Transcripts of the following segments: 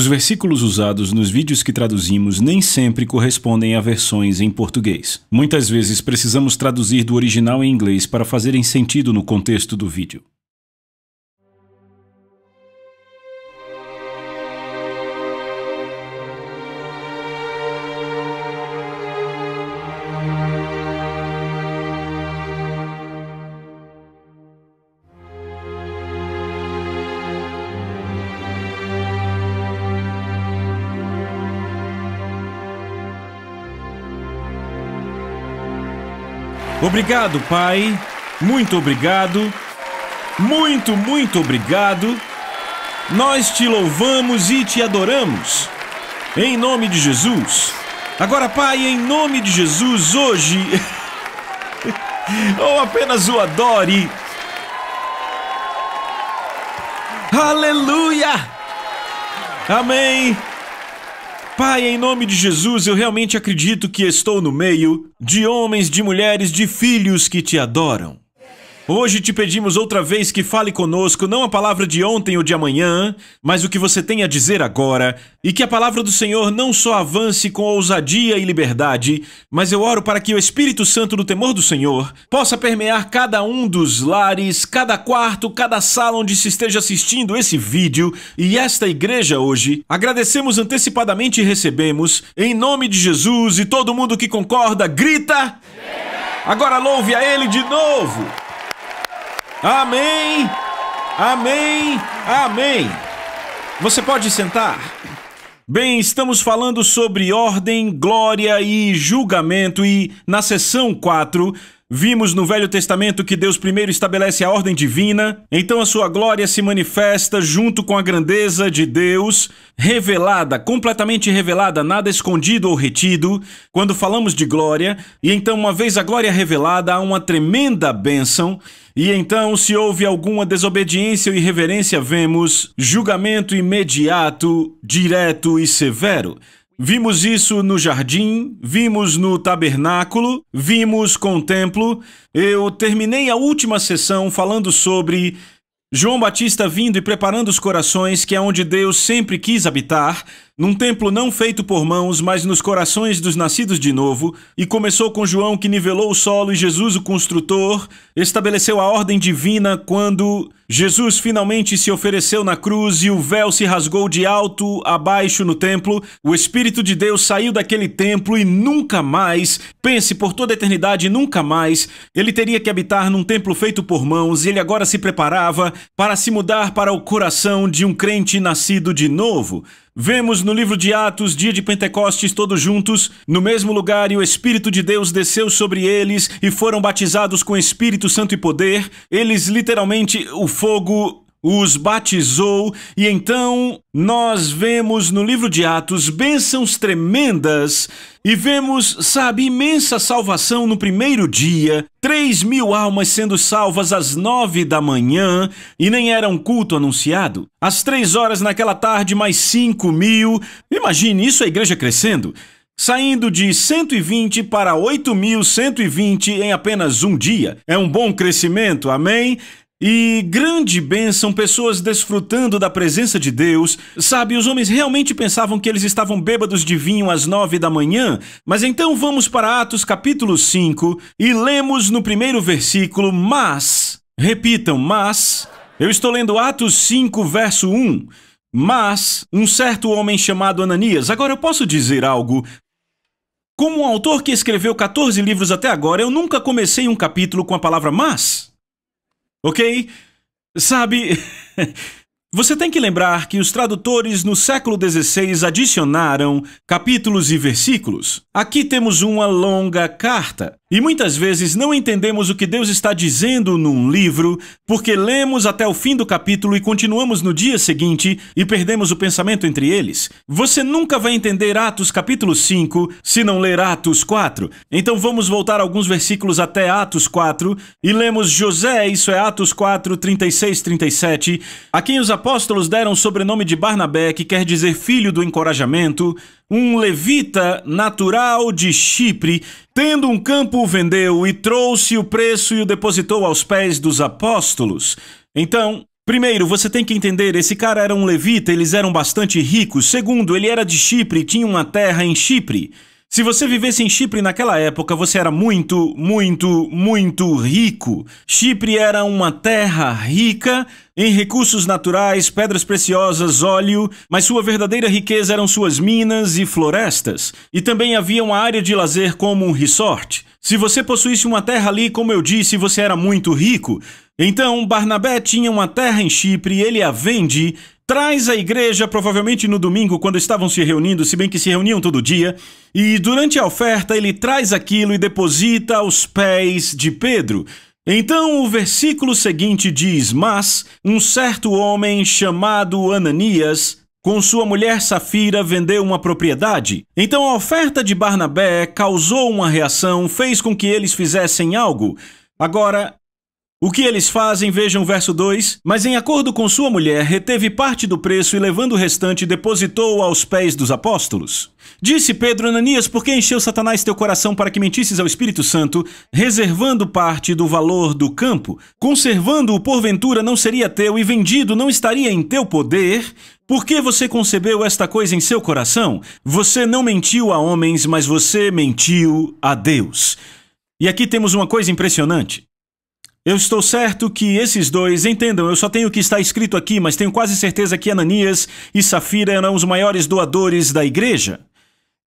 Os versículos usados nos vídeos que traduzimos nem sempre correspondem a versões em português. Muitas vezes precisamos traduzir do original em inglês para fazerem sentido no contexto do vídeo. Obrigado, Pai. Muito obrigado. Muito, muito obrigado. Nós te louvamos e te adoramos. Em nome de Jesus. Agora, Pai, em nome de Jesus, hoje. ou apenas o adore. Aleluia! Amém. Pai, em nome de Jesus, eu realmente acredito que estou no meio de homens, de mulheres, de filhos que te adoram. Hoje te pedimos outra vez que fale conosco, não a palavra de ontem ou de amanhã, mas o que você tem a dizer agora, e que a palavra do Senhor não só avance com ousadia e liberdade, mas eu oro para que o Espírito Santo do temor do Senhor possa permear cada um dos lares, cada quarto, cada sala onde se esteja assistindo esse vídeo e esta igreja hoje. Agradecemos antecipadamente e recebemos, em nome de Jesus e todo mundo que concorda, grita! Agora louve a Ele de novo! Amém! Amém! Amém! Você pode sentar? Bem, estamos falando sobre ordem, glória e julgamento, e na sessão 4. Quatro... Vimos no Velho Testamento que Deus primeiro estabelece a ordem divina, então a sua glória se manifesta junto com a grandeza de Deus, revelada, completamente revelada, nada escondido ou retido, quando falamos de glória, e então, uma vez a glória revelada, há uma tremenda bênção, e então, se houve alguma desobediência ou irreverência, vemos julgamento imediato, direto e severo. Vimos isso no jardim, vimos no tabernáculo, vimos com o templo. Eu terminei a última sessão falando sobre João Batista vindo e preparando os corações, que é onde Deus sempre quis habitar num templo não feito por mãos, mas nos corações dos nascidos de novo, e começou com João que nivelou o solo e Jesus o construtor, estabeleceu a ordem divina quando Jesus finalmente se ofereceu na cruz e o véu se rasgou de alto a baixo no templo, o Espírito de Deus saiu daquele templo e nunca mais, pense por toda a eternidade, nunca mais, ele teria que habitar num templo feito por mãos e ele agora se preparava para se mudar para o coração de um crente nascido de novo. Vemos no livro de Atos, dia de Pentecostes, todos juntos, no mesmo lugar, e o Espírito de Deus desceu sobre eles e foram batizados com Espírito Santo e poder. Eles literalmente, o fogo os batizou, e então nós vemos no livro de Atos bênçãos tremendas e vemos, sabe, imensa salvação no primeiro dia, três mil almas sendo salvas às nove da manhã, e nem era um culto anunciado. Às três horas naquela tarde, mais cinco mil. Imagine isso, a igreja crescendo saindo de 120 para 8.120 em apenas um dia. É um bom crescimento, amém? E grande bênção, pessoas desfrutando da presença de Deus. Sabe, os homens realmente pensavam que eles estavam bêbados de vinho às nove da manhã, mas então vamos para Atos capítulo 5 e lemos no primeiro versículo, mas, repitam, mas, eu estou lendo Atos 5, verso 1. Mas um certo homem chamado Ananias, agora eu posso dizer algo, como um autor que escreveu 14 livros até agora, eu nunca comecei um capítulo com a palavra mas ok? Sabe, você tem que lembrar que os tradutores no século XVI adicionaram capítulos e versículos. Aqui temos uma longa carta, e muitas vezes não entendemos o que Deus está dizendo num livro, porque lemos até o fim do capítulo e continuamos no dia seguinte e perdemos o pensamento entre eles. Você nunca vai entender Atos capítulo 5 se não ler Atos 4. Então vamos voltar alguns versículos até Atos 4 e lemos José, isso é Atos 4, 36, 37, a quem os apóstolos deram o sobrenome de Barnabé, que quer dizer filho do encorajamento um levita natural de Chipre, tendo um campo o vendeu e trouxe o preço e o depositou aos pés dos apóstolos. Então, Primeiro, você tem que entender, esse cara era um levita, eles eram bastante ricos. Segundo, ele era de Chipre, tinha uma terra em Chipre. Se você vivesse em Chipre naquela época, você era muito, muito, muito rico. Chipre era uma terra rica em recursos naturais, pedras preciosas, óleo, mas sua verdadeira riqueza eram suas minas e florestas. E também havia uma área de lazer como um resort. Se você possuísse uma terra ali, como eu disse, você era muito rico. Então, Barnabé tinha uma terra em Chipre, ele a vende traz a igreja, provavelmente no domingo, quando estavam se reunindo, se bem que se reuniam todo dia, e durante a oferta ele traz aquilo e deposita aos pés de Pedro. Então o versículo seguinte diz: Mas um certo homem chamado Ananias, com sua mulher Safira, vendeu uma propriedade. Então a oferta de Barnabé causou uma reação, fez com que eles fizessem algo. Agora, o que eles fazem, vejam o verso 2. Mas em acordo com sua mulher, reteve parte do preço e levando o restante, depositou aos pés dos apóstolos. Disse Pedro Ananias, por que encheu Satanás teu coração para que mentisses ao Espírito Santo, reservando parte do valor do campo? Conservando-o, porventura, não seria teu e vendido não estaria em teu poder? Por que você concebeu esta coisa em seu coração? Você não mentiu a homens, mas você mentiu a Deus. E aqui temos uma coisa impressionante. Eu estou certo que esses dois, entendam, eu só tenho o que está escrito aqui, mas tenho quase certeza que Ananias e Safira eram os maiores doadores da igreja.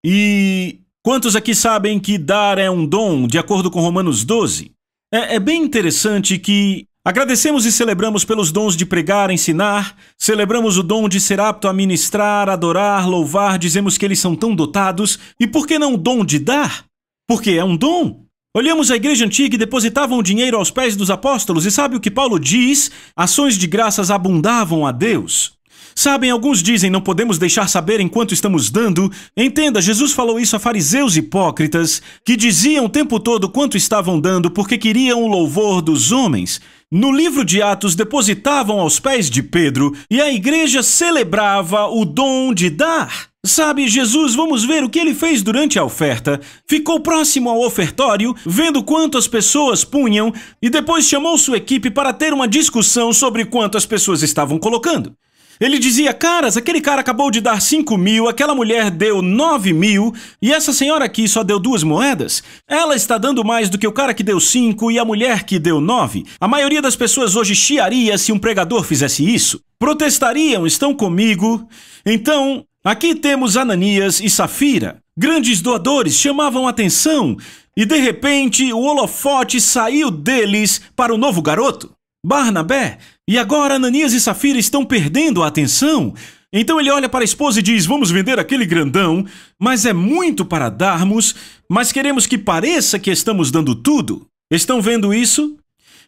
E quantos aqui sabem que dar é um dom, de acordo com Romanos 12? É, é bem interessante que agradecemos e celebramos pelos dons de pregar, ensinar, celebramos o dom de ser apto a ministrar, adorar, louvar, dizemos que eles são tão dotados, e por que não o dom de dar? Porque é um dom. Olhamos a igreja antiga e depositavam dinheiro aos pés dos apóstolos, e sabe o que Paulo diz? Ações de graças abundavam a Deus. Sabem, alguns dizem não podemos deixar saber enquanto estamos dando. Entenda, Jesus falou isso a fariseus hipócritas, que diziam o tempo todo quanto estavam dando porque queriam o louvor dos homens. No livro de Atos, depositavam aos pés de Pedro e a igreja celebrava o dom de dar. Sabe, Jesus, vamos ver o que ele fez durante a oferta. Ficou próximo ao ofertório, vendo quanto as pessoas punham, e depois chamou sua equipe para ter uma discussão sobre quanto as pessoas estavam colocando. Ele dizia, caras, aquele cara acabou de dar 5 mil, aquela mulher deu 9 mil, e essa senhora aqui só deu duas moedas. Ela está dando mais do que o cara que deu 5 e a mulher que deu 9. A maioria das pessoas hoje chiaria se um pregador fizesse isso. Protestariam, estão comigo. Então, Aqui temos Ananias e Safira. Grandes doadores chamavam atenção e de repente o holofote saiu deles para o novo garoto, Barnabé. E agora Ananias e Safira estão perdendo a atenção. Então ele olha para a esposa e diz: Vamos vender aquele grandão, mas é muito para darmos, mas queremos que pareça que estamos dando tudo. Estão vendo isso?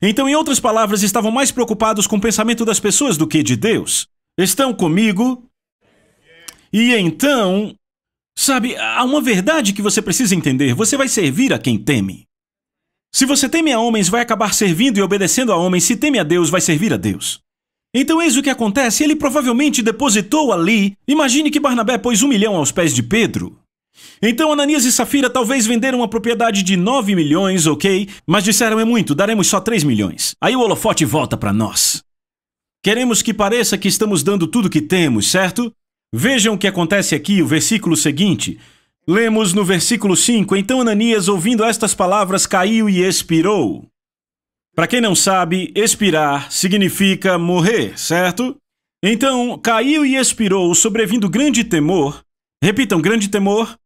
Então, em outras palavras, estavam mais preocupados com o pensamento das pessoas do que de Deus. Estão comigo? E então, sabe, há uma verdade que você precisa entender: você vai servir a quem teme. Se você teme a homens, vai acabar servindo e obedecendo a homens, se teme a Deus, vai servir a Deus. Então eis o que acontece, ele provavelmente depositou ali. Imagine que Barnabé pôs um milhão aos pés de Pedro. Então Ananias e Safira talvez venderam uma propriedade de 9 milhões, ok? Mas disseram é muito, daremos só 3 milhões. Aí o holofote volta para nós. Queremos que pareça que estamos dando tudo que temos, certo? Vejam o que acontece aqui, o versículo seguinte. Lemos no versículo 5: Então Ananias, ouvindo estas palavras, caiu e expirou. Para quem não sabe, expirar significa morrer, certo? Então, caiu e expirou, sobrevindo grande temor. Repitam, grande temor.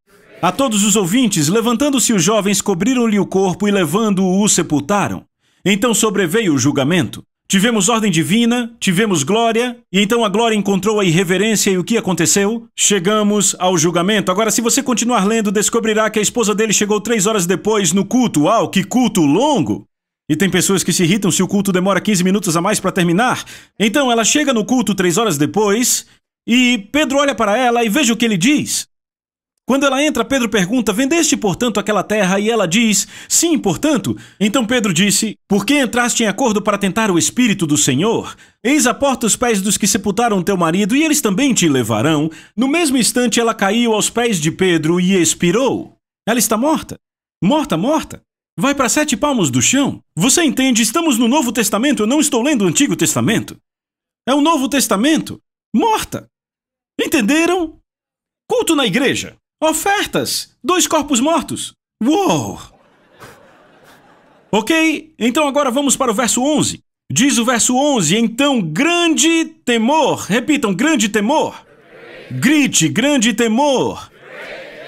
A todos os ouvintes, levantando-se os jovens, cobriram-lhe o corpo e levando-o, o sepultaram. Então sobreveio o julgamento. Tivemos ordem divina, tivemos glória, e então a glória encontrou a irreverência e o que aconteceu? Chegamos ao julgamento. Agora, se você continuar lendo, descobrirá que a esposa dele chegou três horas depois no culto. Uau, que culto longo! E tem pessoas que se irritam se o culto demora 15 minutos a mais para terminar. Então ela chega no culto três horas depois e Pedro olha para ela e veja o que ele diz. Quando ela entra, Pedro pergunta: Vendeste, portanto, aquela terra? E ela diz: Sim, portanto. Então Pedro disse: Por que entraste em acordo para tentar o Espírito do Senhor? Eis a porta os pés dos que sepultaram teu marido, e eles também te levarão. No mesmo instante, ela caiu aos pés de Pedro e expirou. Ela está morta. Morta, morta. Vai para sete palmos do chão. Você entende? Estamos no Novo Testamento, eu não estou lendo o Antigo Testamento. É o Novo Testamento. Morta. Entenderam? Culto na igreja. Ofertas! Dois corpos mortos! Uou! Ok, então agora vamos para o verso 11. Diz o verso 11: Então, grande temor, repitam, grande temor. Grite, grande temor.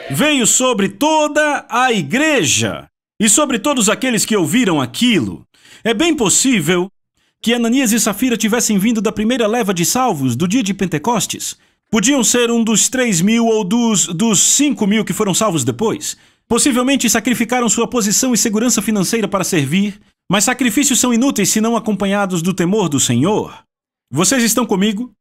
Veio sobre toda a igreja e sobre todos aqueles que ouviram aquilo. É bem possível que Ananias e Safira tivessem vindo da primeira leva de salvos do dia de Pentecostes Podiam ser um dos 3 mil ou dos, dos 5 mil que foram salvos depois. Possivelmente sacrificaram sua posição e segurança financeira para servir, mas sacrifícios são inúteis se não acompanhados do temor do Senhor. Vocês estão comigo?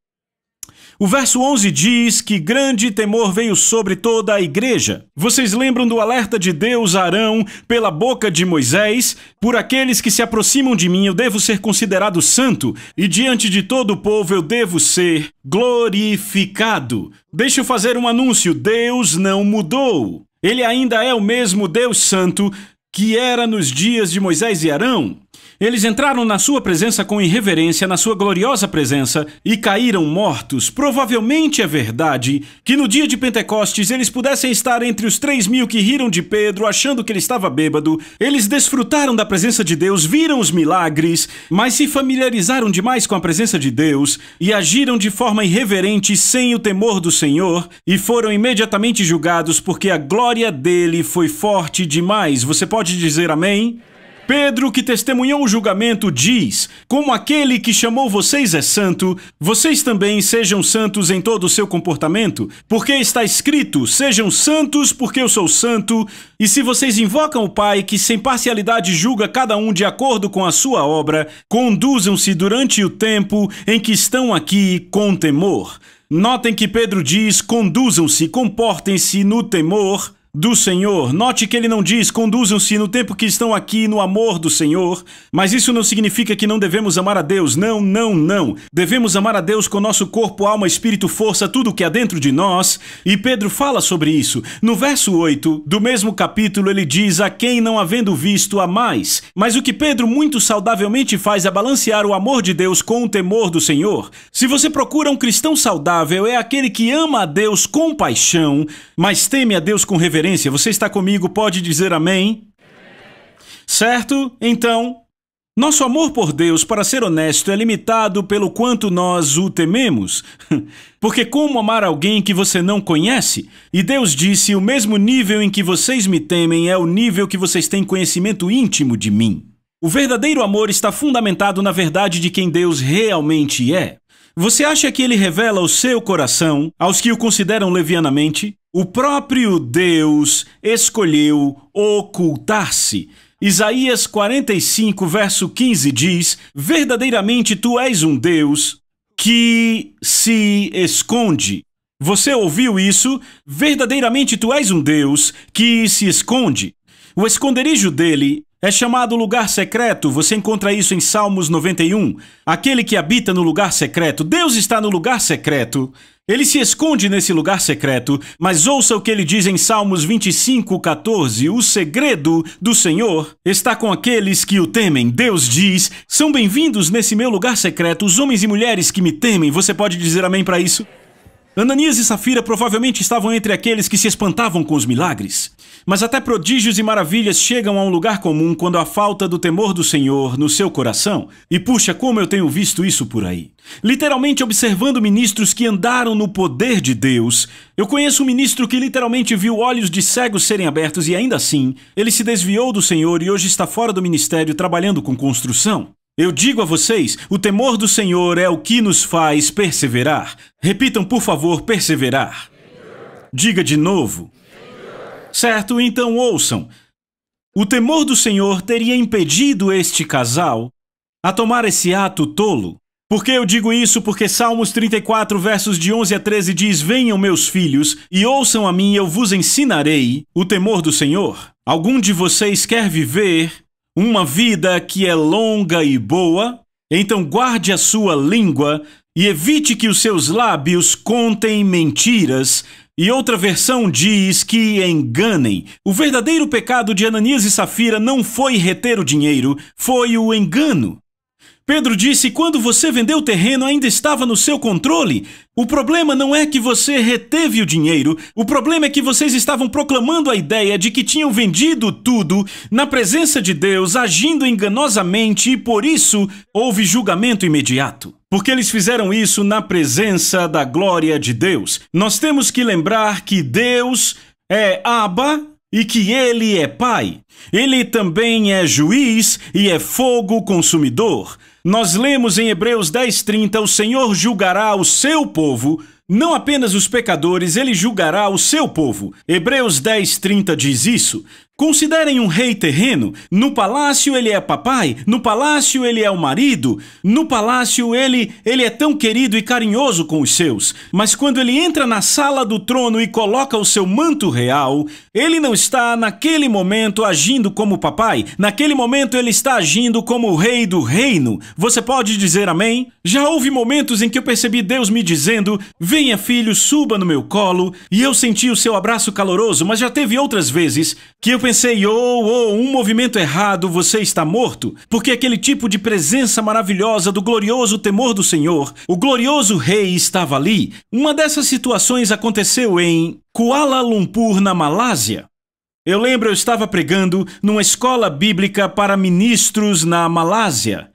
O verso 11 diz que grande temor veio sobre toda a igreja. Vocês lembram do alerta de Deus a Arão pela boca de Moisés? Por aqueles que se aproximam de mim, eu devo ser considerado santo, e diante de todo o povo eu devo ser glorificado. Deixa eu fazer um anúncio: Deus não mudou. Ele ainda é o mesmo Deus Santo que era nos dias de Moisés e Arão. Eles entraram na sua presença com irreverência, na sua gloriosa presença, e caíram mortos. Provavelmente é verdade que no dia de Pentecostes eles pudessem estar entre os três mil que riram de Pedro, achando que ele estava bêbado. Eles desfrutaram da presença de Deus, viram os milagres, mas se familiarizaram demais com a presença de Deus e agiram de forma irreverente, sem o temor do Senhor, e foram imediatamente julgados porque a glória dele foi forte demais. Você pode dizer amém? Pedro, que testemunhou o julgamento, diz: Como aquele que chamou vocês é santo, vocês também sejam santos em todo o seu comportamento, porque está escrito: Sejam santos, porque eu sou santo. E se vocês invocam o Pai, que sem parcialidade julga cada um de acordo com a sua obra, conduzam-se durante o tempo em que estão aqui com temor. Notem que Pedro diz: Conduzam-se, comportem-se no temor do Senhor. Note que ele não diz conduzam-se no tempo que estão aqui no amor do Senhor, mas isso não significa que não devemos amar a Deus. Não, não, não. Devemos amar a Deus com nosso corpo, alma, espírito, força, tudo o que há dentro de nós. E Pedro fala sobre isso. No verso 8 do mesmo capítulo, ele diz: A quem não havendo visto, a mais. Mas o que Pedro muito saudavelmente faz é balancear o amor de Deus com o temor do Senhor. Se você procura um cristão saudável, é aquele que ama a Deus com paixão, mas teme a Deus com reverência você está comigo, pode dizer amém? Certo? Então, nosso amor por Deus, para ser honesto, é limitado pelo quanto nós o tememos. Porque como amar alguém que você não conhece? E Deus disse: o mesmo nível em que vocês me temem é o nível que vocês têm conhecimento íntimo de mim. O verdadeiro amor está fundamentado na verdade de quem Deus realmente é. Você acha que ele revela o seu coração aos que o consideram levianamente? O próprio Deus escolheu ocultar-se. Isaías 45, verso 15 diz: Verdadeiramente tu és um Deus que se esconde. Você ouviu isso? Verdadeiramente tu és um Deus que se esconde. O esconderijo dele é chamado lugar secreto, você encontra isso em Salmos 91. Aquele que habita no lugar secreto, Deus está no lugar secreto. Ele se esconde nesse lugar secreto, mas ouça o que ele diz em Salmos 25, 14: O segredo do Senhor está com aqueles que o temem. Deus diz: São bem-vindos nesse meu lugar secreto, os homens e mulheres que me temem. Você pode dizer amém para isso? Ananias e Safira provavelmente estavam entre aqueles que se espantavam com os milagres. Mas até prodígios e maravilhas chegam a um lugar comum quando há falta do temor do Senhor no seu coração. E puxa, como eu tenho visto isso por aí. Literalmente observando ministros que andaram no poder de Deus, eu conheço um ministro que literalmente viu olhos de cegos serem abertos e ainda assim, ele se desviou do Senhor e hoje está fora do ministério trabalhando com construção. Eu digo a vocês: o temor do Senhor é o que nos faz perseverar. Repitam, por favor, perseverar. Diga de novo. Certo, então ouçam. O temor do Senhor teria impedido este casal a tomar esse ato tolo. Por que eu digo isso? Porque Salmos 34, versos de 11 a 13 diz: Venham, meus filhos, e ouçam a mim, eu vos ensinarei o temor do Senhor. Algum de vocês quer viver uma vida que é longa e boa, então guarde a sua língua e evite que os seus lábios contem mentiras. E outra versão diz que enganem. O verdadeiro pecado de Ananias e Safira não foi reter o dinheiro, foi o engano. Pedro disse: quando você vendeu o terreno, ainda estava no seu controle. O problema não é que você reteve o dinheiro, o problema é que vocês estavam proclamando a ideia de que tinham vendido tudo na presença de Deus, agindo enganosamente e por isso houve julgamento imediato. Porque eles fizeram isso na presença da glória de Deus. Nós temos que lembrar que Deus é Abba, e que ele é pai. Ele também é juiz e é fogo consumidor. Nós lemos em Hebreus 10:30, o Senhor julgará o seu povo, não apenas os pecadores, ele julgará o seu povo. Hebreus 10:30 diz isso. Considerem um rei terreno. No palácio ele é papai, no palácio ele é o marido, no palácio ele, ele é tão querido e carinhoso com os seus. Mas quando ele entra na sala do trono e coloca o seu manto real, ele não está naquele momento agindo como papai, naquele momento ele está agindo como o rei do reino. Você pode dizer amém? Já houve momentos em que eu percebi Deus me dizendo: Venha, filho, suba no meu colo, e eu senti o seu abraço caloroso, mas já teve outras vezes que eu pensei pensei, oh, oh, um movimento errado, você está morto, porque aquele tipo de presença maravilhosa do glorioso temor do Senhor, o glorioso rei estava ali. Uma dessas situações aconteceu em Kuala Lumpur, na Malásia. Eu lembro eu estava pregando numa escola bíblica para ministros na Malásia.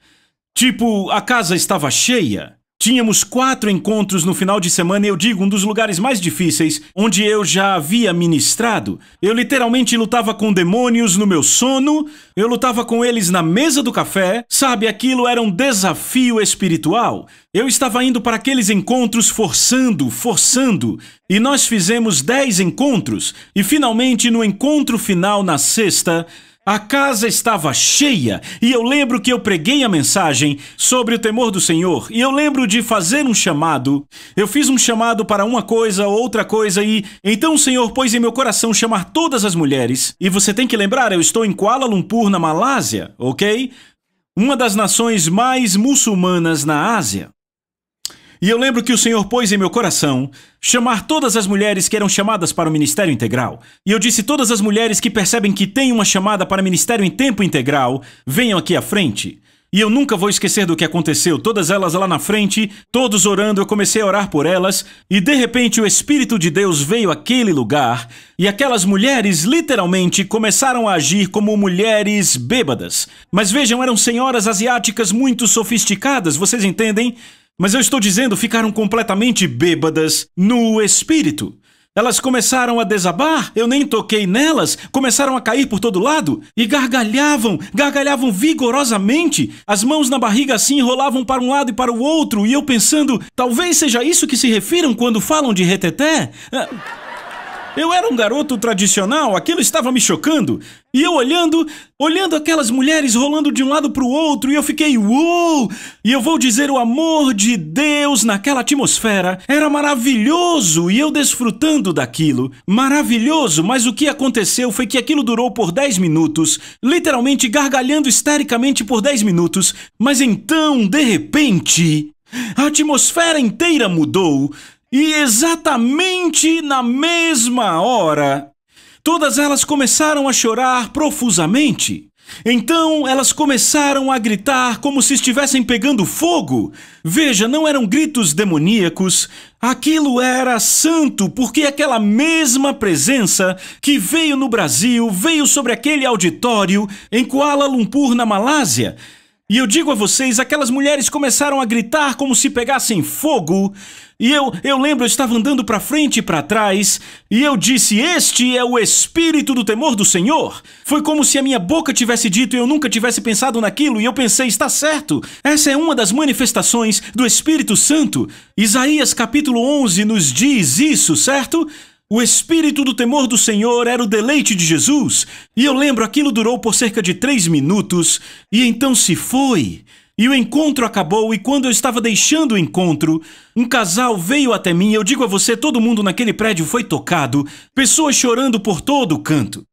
Tipo, a casa estava cheia. Tínhamos quatro encontros no final de semana e eu digo um dos lugares mais difíceis, onde eu já havia ministrado. Eu literalmente lutava com demônios no meu sono, eu lutava com eles na mesa do café, sabe, aquilo era um desafio espiritual. Eu estava indo para aqueles encontros forçando, forçando, e nós fizemos dez encontros, e finalmente no encontro final na sexta, a casa estava cheia e eu lembro que eu preguei a mensagem sobre o temor do Senhor e eu lembro de fazer um chamado. Eu fiz um chamado para uma coisa, outra coisa e então o Senhor pôs em meu coração chamar todas as mulheres. E você tem que lembrar, eu estou em Kuala Lumpur, na Malásia, ok? Uma das nações mais muçulmanas na Ásia. E eu lembro que o Senhor pôs em meu coração chamar todas as mulheres que eram chamadas para o ministério integral. E eu disse: todas as mulheres que percebem que têm uma chamada para ministério em tempo integral, venham aqui à frente. E eu nunca vou esquecer do que aconteceu. Todas elas lá na frente, todos orando, eu comecei a orar por elas, e de repente o Espírito de Deus veio àquele lugar, e aquelas mulheres literalmente começaram a agir como mulheres bêbadas. Mas vejam, eram senhoras asiáticas muito sofisticadas, vocês entendem? Mas eu estou dizendo, ficaram completamente bêbadas no espírito. Elas começaram a desabar, eu nem toquei nelas, começaram a cair por todo lado e gargalhavam, gargalhavam vigorosamente. As mãos na barriga assim rolavam para um lado e para o outro, e eu pensando, talvez seja isso que se refiram quando falam de reteté. Ah... Eu era um garoto tradicional, aquilo estava me chocando. E eu olhando, olhando aquelas mulheres rolando de um lado para o outro, e eu fiquei, uou! E eu vou dizer o amor de Deus naquela atmosfera. Era maravilhoso e eu desfrutando daquilo. Maravilhoso, mas o que aconteceu foi que aquilo durou por 10 minutos, literalmente gargalhando histericamente por 10 minutos. Mas então, de repente, a atmosfera inteira mudou. E exatamente na mesma hora, todas elas começaram a chorar profusamente. Então elas começaram a gritar como se estivessem pegando fogo. Veja, não eram gritos demoníacos, aquilo era santo, porque aquela mesma presença que veio no Brasil, veio sobre aquele auditório em Kuala Lumpur, na Malásia. E eu digo a vocês, aquelas mulheres começaram a gritar como se pegassem fogo. E eu, eu lembro, eu estava andando para frente e para trás, e eu disse: "Este é o espírito do temor do Senhor". Foi como se a minha boca tivesse dito e eu nunca tivesse pensado naquilo, e eu pensei: "Está certo. Essa é uma das manifestações do Espírito Santo". Isaías capítulo 11 nos diz isso, certo? O espírito do temor do Senhor era o deleite de Jesus. E eu lembro, aquilo durou por cerca de três minutos, e então se foi. E o encontro acabou, e quando eu estava deixando o encontro, um casal veio até mim. Eu digo a você: todo mundo naquele prédio foi tocado, pessoas chorando por todo o canto.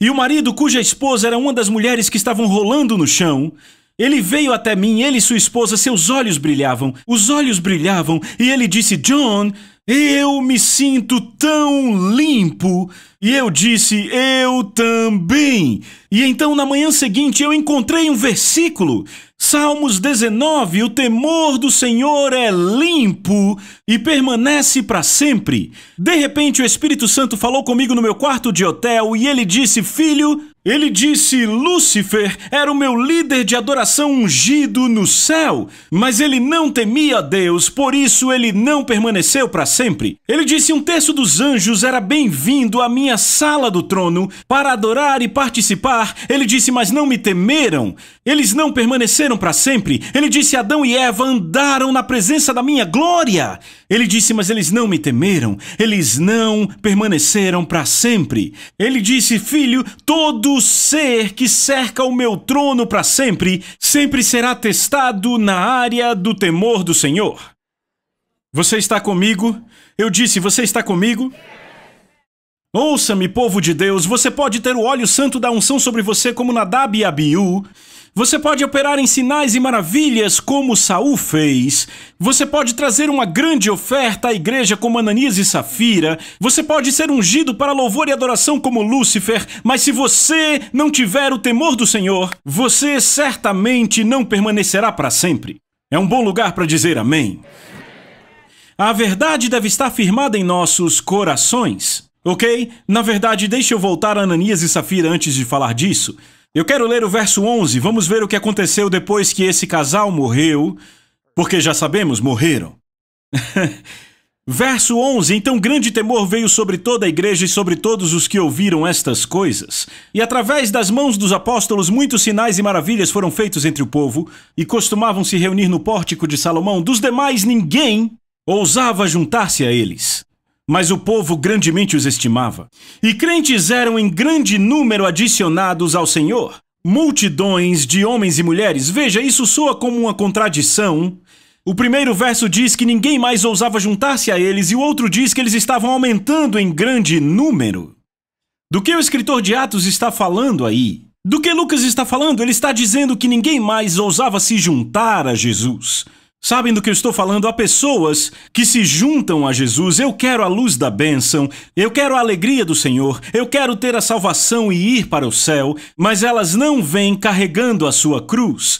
E o marido, cuja esposa era uma das mulheres que estavam rolando no chão, ele veio até mim, ele e sua esposa, seus olhos brilhavam, os olhos brilhavam, e ele disse: John, eu me sinto tão limpo. E eu disse: Eu também. E então, na manhã seguinte, eu encontrei um versículo. Salmos 19: O temor do Senhor é limpo e permanece para sempre. De repente, o Espírito Santo falou comigo no meu quarto de hotel e ele disse: Filho, ele disse: Lúcifer era o meu líder de adoração ungido no céu, mas ele não temia Deus, por isso ele não permaneceu para sempre. Ele disse: Um terço dos anjos era bem-vindo à minha sala do trono para adorar e participar. Ele disse: Mas não me temeram, eles não permaneceram para sempre. Ele disse: Adão e Eva andaram na presença da minha glória. Ele disse: Mas eles não me temeram, eles não permaneceram para sempre. Ele disse: Filho, todo o ser que cerca o meu trono para sempre sempre será testado na área do temor do Senhor. Você está comigo? Eu disse, você está comigo? Ouça-me, povo de Deus, você pode ter o óleo santo da unção sobre você como Nadab e Abiú, você pode operar em sinais e maravilhas como Saul fez. Você pode trazer uma grande oferta à igreja como Ananias e Safira. Você pode ser ungido para louvor e adoração como Lúcifer, mas se você não tiver o temor do Senhor, você certamente não permanecerá para sempre. É um bom lugar para dizer amém. A verdade deve estar firmada em nossos corações. Ok? Na verdade, deixe eu voltar a Ananias e Safira antes de falar disso. Eu quero ler o verso 11. Vamos ver o que aconteceu depois que esse casal morreu, porque já sabemos, morreram. verso 11. Então grande temor veio sobre toda a igreja e sobre todos os que ouviram estas coisas. E através das mãos dos apóstolos, muitos sinais e maravilhas foram feitos entre o povo, e costumavam se reunir no pórtico de Salomão. Dos demais, ninguém ousava juntar-se a eles mas o povo grandemente os estimava. E crentes eram em grande número adicionados ao Senhor. Multidões de homens e mulheres. Veja, isso soa como uma contradição. O primeiro verso diz que ninguém mais ousava juntar-se a eles, e o outro diz que eles estavam aumentando em grande número. Do que o escritor de Atos está falando aí? Do que Lucas está falando? Ele está dizendo que ninguém mais ousava se juntar a Jesus. Sabem do que eu estou falando? Há pessoas que se juntam a Jesus. Eu quero a luz da bênção, eu quero a alegria do Senhor, eu quero ter a salvação e ir para o céu, mas elas não vêm carregando a sua cruz.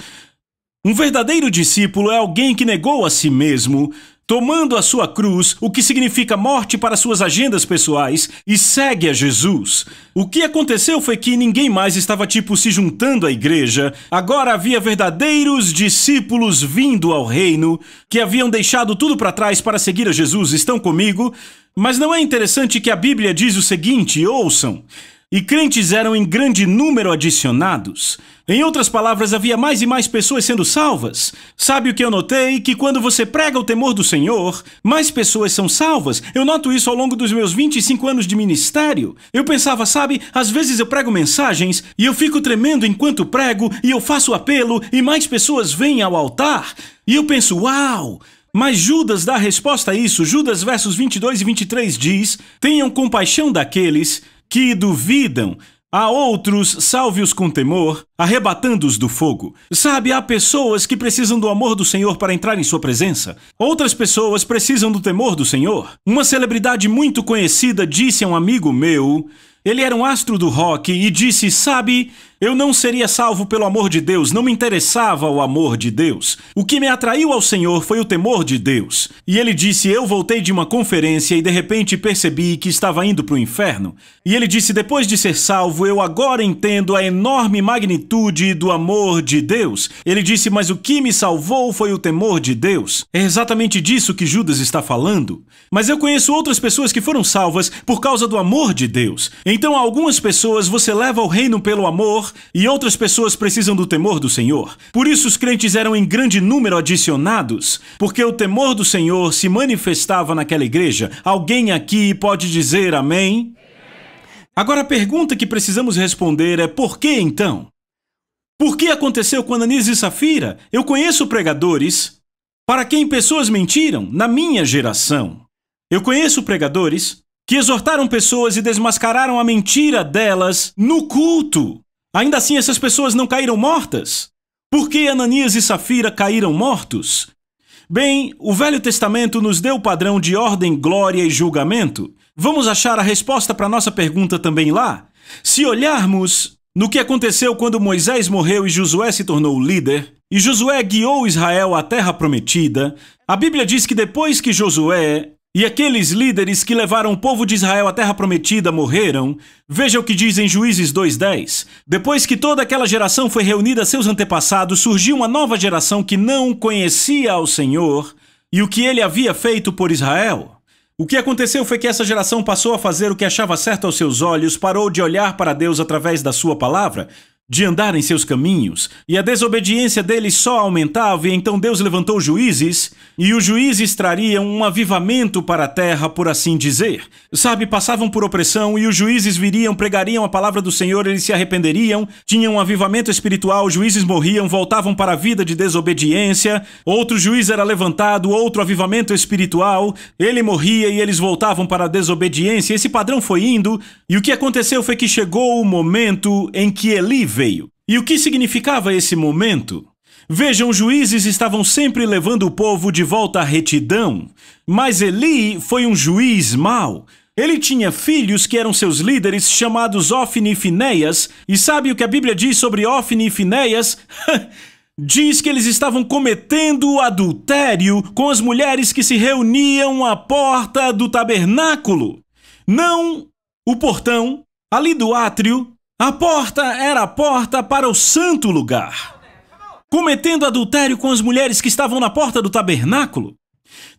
Um verdadeiro discípulo é alguém que negou a si mesmo, tomando a sua cruz, o que significa morte para suas agendas pessoais, e segue a Jesus. O que aconteceu foi que ninguém mais estava tipo se juntando à igreja, agora havia verdadeiros discípulos vindo ao reino, que haviam deixado tudo para trás para seguir a Jesus, estão comigo? Mas não é interessante que a Bíblia diz o seguinte, ouçam. E crentes eram em grande número adicionados. Em outras palavras, havia mais e mais pessoas sendo salvas. Sabe o que eu notei? Que quando você prega o temor do Senhor, mais pessoas são salvas. Eu noto isso ao longo dos meus 25 anos de ministério. Eu pensava, sabe, às vezes eu prego mensagens e eu fico tremendo enquanto prego e eu faço apelo e mais pessoas vêm ao altar. E eu penso, uau! Mas Judas dá resposta a isso. Judas versos 22 e 23 diz: Tenham compaixão daqueles que duvidam, a outros salve-os com temor, arrebatando-os do fogo. Sabe, há pessoas que precisam do amor do Senhor para entrar em sua presença. Outras pessoas precisam do temor do Senhor. Uma celebridade muito conhecida disse a um amigo meu, ele era um astro do rock, e disse: Sabe, eu não seria salvo pelo amor de Deus, não me interessava o amor de Deus. O que me atraiu ao Senhor foi o temor de Deus. E ele disse: Eu voltei de uma conferência e de repente percebi que estava indo para o inferno. E ele disse: Depois de ser salvo, eu agora entendo a enorme magnitude do amor de Deus. Ele disse: Mas o que me salvou foi o temor de Deus. É exatamente disso que Judas está falando. Mas eu conheço outras pessoas que foram salvas por causa do amor de Deus. Então, algumas pessoas você leva ao reino pelo amor Senhor, e outras pessoas precisam do temor do Senhor. Por isso os crentes eram em grande número adicionados, porque o temor do Senhor se manifestava naquela igreja. Alguém aqui pode dizer amém? Agora a pergunta que precisamos responder é por que então? Por que aconteceu com Ananias e Safira? Eu conheço pregadores para quem pessoas mentiram na minha geração. Eu conheço pregadores que exortaram pessoas e desmascararam a mentira delas no culto. Ainda assim, essas pessoas não caíram mortas? Por que Ananias e Safira caíram mortos? Bem, o Velho Testamento nos deu o padrão de ordem, glória e julgamento. Vamos achar a resposta para nossa pergunta também lá? Se olharmos no que aconteceu quando Moisés morreu e Josué se tornou o líder, e Josué guiou Israel à terra prometida, a Bíblia diz que depois que Josué e aqueles líderes que levaram o povo de Israel à terra prometida morreram. Veja o que diz em Juízes 2:10. Depois que toda aquela geração foi reunida a seus antepassados, surgiu uma nova geração que não conhecia ao Senhor e o que ele havia feito por Israel. O que aconteceu foi que essa geração passou a fazer o que achava certo aos seus olhos, parou de olhar para Deus através da sua palavra de andar em seus caminhos, e a desobediência deles só aumentava, e então Deus levantou juízes, e os juízes trariam um avivamento para a terra, por assim dizer. Sabe, passavam por opressão, e os juízes viriam, pregariam a palavra do Senhor, eles se arrependeriam, tinham um avivamento espiritual, juízes morriam, voltavam para a vida de desobediência, outro juiz era levantado, outro avivamento espiritual, ele morria e eles voltavam para a desobediência. Esse padrão foi indo, e o que aconteceu foi que chegou o momento em que Eli veio. E o que significava esse momento? Vejam, juízes estavam sempre levando o povo de volta à retidão, mas Eli foi um juiz mau. Ele tinha filhos que eram seus líderes, chamados Ofni e Finéias, e sabe o que a Bíblia diz sobre Ofni e Finéias? diz que eles estavam cometendo adultério com as mulheres que se reuniam à porta do tabernáculo. Não o portão, ali do átrio, a porta era a porta para o santo lugar, cometendo adultério com as mulheres que estavam na porta do tabernáculo.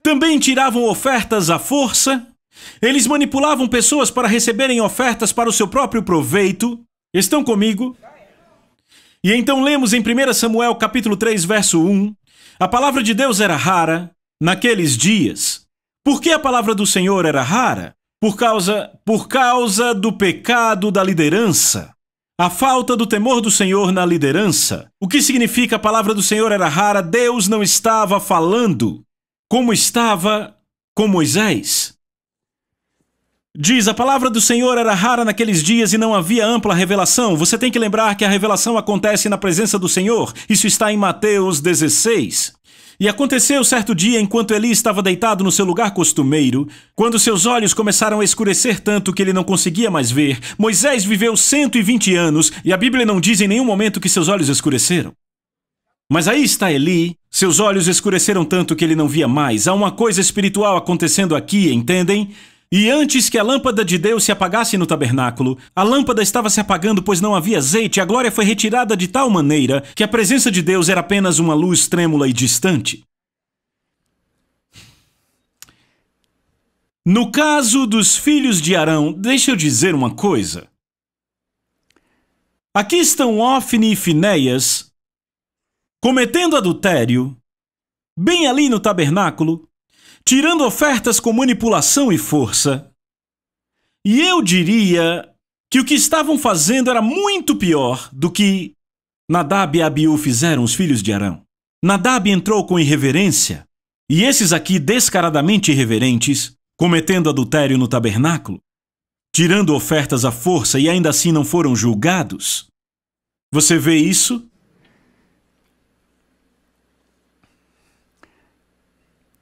Também tiravam ofertas à força, eles manipulavam pessoas para receberem ofertas para o seu próprio proveito. Estão comigo? E então lemos em 1 Samuel capítulo 3, verso 1, a palavra de Deus era rara naqueles dias. Por que a palavra do Senhor era rara? por causa por causa do pecado da liderança. A falta do temor do Senhor na liderança. O que significa a palavra do Senhor era rara, Deus não estava falando como estava com Moisés. Diz: A palavra do Senhor era rara naqueles dias e não havia ampla revelação. Você tem que lembrar que a revelação acontece na presença do Senhor. Isso está em Mateus 16. E aconteceu certo dia, enquanto Eli estava deitado no seu lugar costumeiro, quando seus olhos começaram a escurecer tanto que ele não conseguia mais ver, Moisés viveu 120 anos e a Bíblia não diz em nenhum momento que seus olhos escureceram. Mas aí está Eli, seus olhos escureceram tanto que ele não via mais. Há uma coisa espiritual acontecendo aqui, entendem? E antes que a lâmpada de Deus se apagasse no tabernáculo, a lâmpada estava se apagando, pois não havia azeite, e a glória foi retirada de tal maneira que a presença de Deus era apenas uma luz trêmula e distante. No caso dos filhos de Arão, deixa eu dizer uma coisa. Aqui estão Ofne e Finéias cometendo adultério, bem ali no tabernáculo, tirando ofertas com manipulação e força. E eu diria que o que estavam fazendo era muito pior do que Nadab e Abiú fizeram os filhos de Arão. Nadab entrou com irreverência, e esses aqui descaradamente irreverentes, cometendo adultério no tabernáculo, tirando ofertas à força e ainda assim não foram julgados. Você vê isso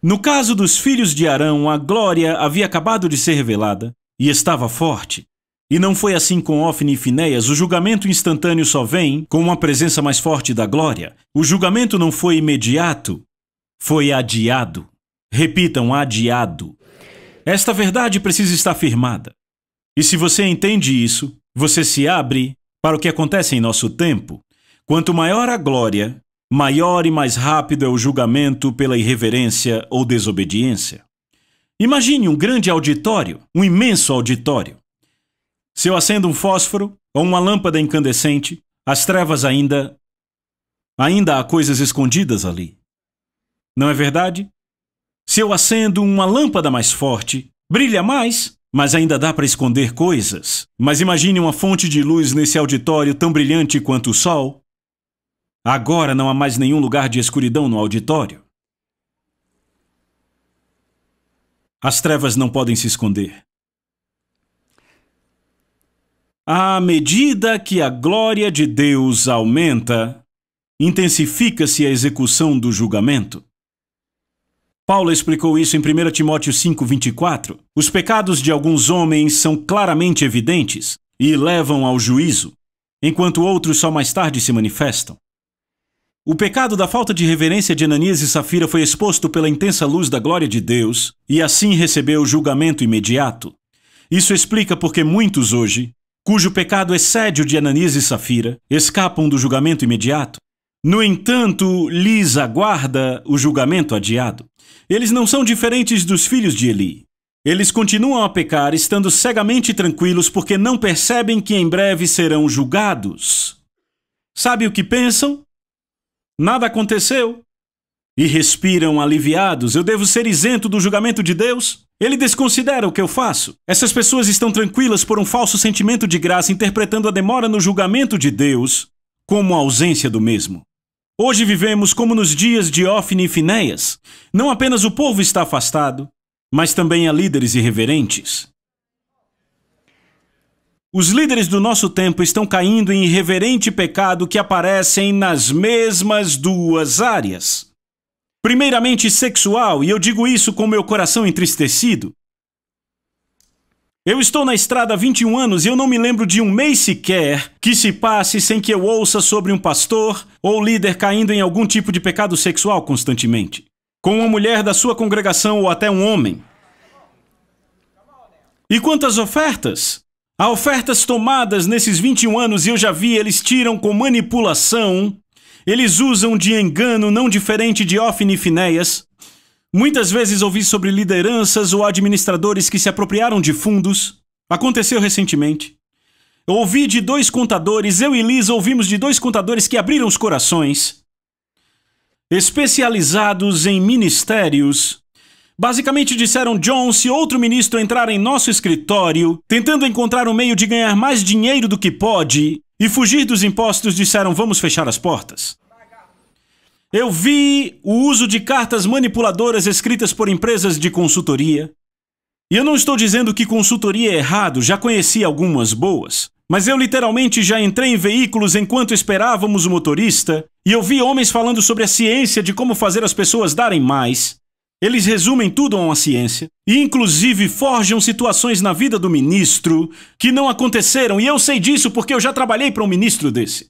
No caso dos filhos de Arão, a glória havia acabado de ser revelada e estava forte. E não foi assim com Ofni e Finéias, o julgamento instantâneo só vem com uma presença mais forte da glória. O julgamento não foi imediato, foi adiado. Repitam, adiado. Esta verdade precisa estar firmada. E se você entende isso, você se abre para o que acontece em nosso tempo. Quanto maior a glória, maior e mais rápido é o julgamento pela irreverência ou desobediência. Imagine um grande auditório, um imenso auditório. Se eu acendo um fósforo ou uma lâmpada incandescente, as trevas ainda. ainda há coisas escondidas ali. Não é verdade? Se eu acendo uma lâmpada mais forte, brilha mais, mas ainda dá para esconder coisas. Mas imagine uma fonte de luz nesse auditório tão brilhante quanto o sol, Agora não há mais nenhum lugar de escuridão no auditório. As trevas não podem se esconder. À medida que a glória de Deus aumenta, intensifica-se a execução do julgamento. Paulo explicou isso em 1 Timóteo 5:24. Os pecados de alguns homens são claramente evidentes e levam ao juízo, enquanto outros só mais tarde se manifestam. O pecado da falta de reverência de Ananias e Safira foi exposto pela intensa luz da glória de Deus e assim recebeu o julgamento imediato. Isso explica porque muitos hoje, cujo pecado excede o de Ananias e Safira, escapam do julgamento imediato. No entanto, lhes aguarda o julgamento adiado. Eles não são diferentes dos filhos de Eli. Eles continuam a pecar, estando cegamente tranquilos porque não percebem que em breve serão julgados. Sabe o que pensam? Nada aconteceu. E respiram aliviados. Eu devo ser isento do julgamento de Deus? Ele desconsidera o que eu faço. Essas pessoas estão tranquilas por um falso sentimento de graça, interpretando a demora no julgamento de Deus como a ausência do mesmo. Hoje vivemos como nos dias de Ofne e Finéias. Não apenas o povo está afastado, mas também há líderes irreverentes os líderes do nosso tempo estão caindo em irreverente pecado que aparecem nas mesmas duas áreas. Primeiramente sexual, e eu digo isso com meu coração entristecido. Eu estou na estrada há 21 anos e eu não me lembro de um mês sequer que se passe sem que eu ouça sobre um pastor ou líder caindo em algum tipo de pecado sexual constantemente, com uma mulher da sua congregação ou até um homem. E quantas ofertas? Há ofertas tomadas nesses 21 anos e eu já vi, eles tiram com manipulação, eles usam de engano não diferente de Ofni e Finéias. Muitas vezes ouvi sobre lideranças ou administradores que se apropriaram de fundos. Aconteceu recentemente. ouvi de dois contadores, eu e Liz ouvimos de dois contadores que abriram os corações. Especializados em ministérios Basicamente disseram Jones e outro ministro entrar em nosso escritório, tentando encontrar um meio de ganhar mais dinheiro do que pode, e fugir dos impostos disseram vamos fechar as portas. Eu vi o uso de cartas manipuladoras escritas por empresas de consultoria. E eu não estou dizendo que consultoria é errado, já conheci algumas boas. Mas eu literalmente já entrei em veículos enquanto esperávamos o motorista, e eu vi homens falando sobre a ciência de como fazer as pessoas darem mais, eles resumem tudo a uma ciência e, inclusive, forjam situações na vida do ministro que não aconteceram, e eu sei disso porque eu já trabalhei para um ministro desse.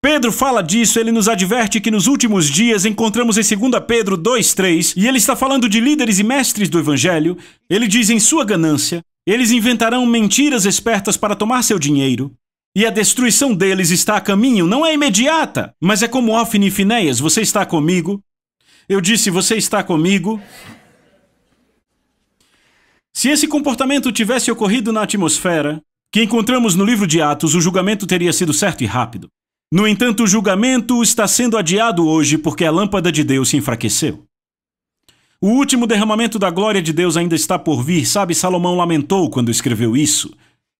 Pedro fala disso, ele nos adverte que nos últimos dias encontramos em 2 Pedro 2,3, e ele está falando de líderes e mestres do evangelho. Ele diz em sua ganância: eles inventarão mentiras espertas para tomar seu dinheiro, e a destruição deles está a caminho, não é imediata, mas é como Ofni e Finéias, você está comigo? Eu disse: Você está comigo? Se esse comportamento tivesse ocorrido na atmosfera, que encontramos no livro de Atos, o julgamento teria sido certo e rápido. No entanto, o julgamento está sendo adiado hoje porque a lâmpada de Deus se enfraqueceu. O último derramamento da glória de Deus ainda está por vir, sabe? Salomão lamentou quando escreveu isso.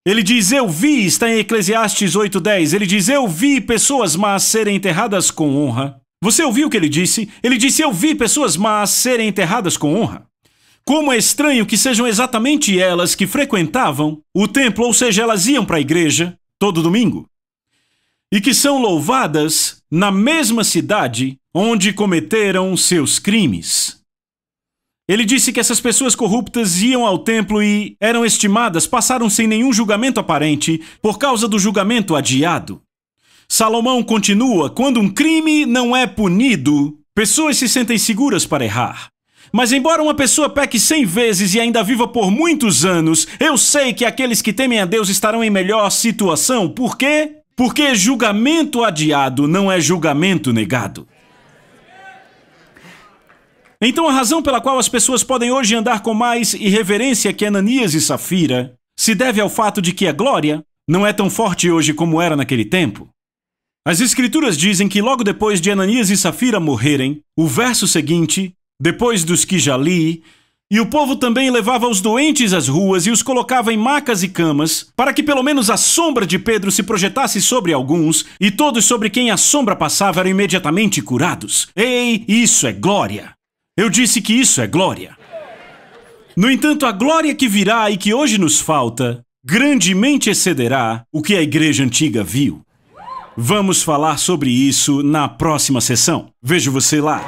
Ele diz: Eu vi, está em Eclesiastes 8:10. Ele diz: Eu vi pessoas más serem enterradas com honra, você ouviu o que ele disse? Ele disse: Eu vi pessoas más serem enterradas com honra. Como é estranho que sejam exatamente elas que frequentavam o templo, ou seja, elas iam para a igreja todo domingo, e que são louvadas na mesma cidade onde cometeram seus crimes. Ele disse que essas pessoas corruptas iam ao templo e eram estimadas, passaram sem nenhum julgamento aparente por causa do julgamento adiado. Salomão continua: quando um crime não é punido, pessoas se sentem seguras para errar. Mas embora uma pessoa peque cem vezes e ainda viva por muitos anos, eu sei que aqueles que temem a Deus estarão em melhor situação. Por quê? Porque julgamento adiado não é julgamento negado. Então a razão pela qual as pessoas podem hoje andar com mais irreverência que Ananias e Safira se deve ao fato de que a glória não é tão forte hoje como era naquele tempo. As Escrituras dizem que logo depois de Ananias e Safira morrerem, o verso seguinte, depois dos que já li, e o povo também levava os doentes às ruas e os colocava em macas e camas, para que pelo menos a sombra de Pedro se projetasse sobre alguns, e todos sobre quem a sombra passava eram imediatamente curados. Ei, isso é glória! Eu disse que isso é glória. No entanto, a glória que virá e que hoje nos falta, grandemente excederá o que a igreja antiga viu. Vamos falar sobre isso na próxima sessão. Vejo você lá!